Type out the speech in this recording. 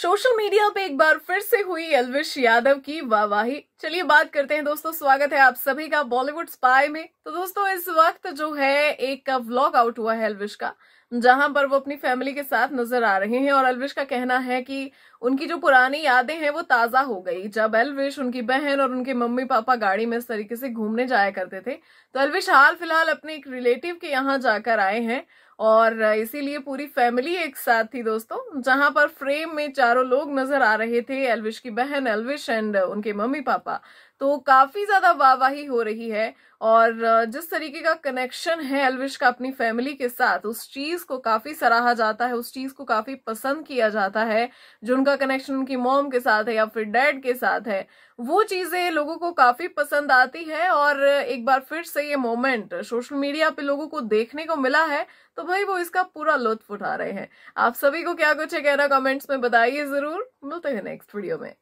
social media पे एक बार फिर से हुई अलविश यादव की वाहवाही चलिए बात करते हैं दोस्तों स्वागत है आप सभी का बॉलीवुड स्पाई में तो दोस्तों इस वक्त जो है एक व्लॉग आउट हुआ है अलविश का जहां पर वो अपनी फैमिली के साथ नजर आ रहे हैं और अलविश का कहना है कि उनकी जो पुरानी यादें हैं वो ताजा हो गई जब अलविश उनकी बहन और उनके मम्मी पापा गाड़ी में इस तरीके से घूमने जाया करते थे तो अलविश हाल फिलहाल अपने एक रिलेटिव के यहाँ जाकर आए हैं और इसीलिए पूरी फैमिली एक साथ थी दोस्तों जहां पर फ्रेम में चारों लोग नजर आ रहे थे एलविश की बहन एलविश एंड उनके मम्मी पापा तो काफ़ी ज़्यादा वाहवाही हो रही है और जिस तरीके का कनेक्शन है अलविश का अपनी फैमिली के साथ उस चीज़ को काफ़ी सराहा जाता है उस चीज़ को काफ़ी पसंद किया जाता है जो उनका कनेक्शन उनकी मॉम के साथ है या फिर डैड के साथ है वो चीज़ें लोगों को काफ़ी पसंद आती है और एक बार फिर से ये मोमेंट सोशल मीडिया पे लोगों को देखने को मिला है तो भाई वो इसका पूरा लुत्फ उठा रहे हैं आप सभी को क्या कुछ है कहना कमेंट्स में बताइए ज़रूर मिलते हैं नेक्स्ट वीडियो में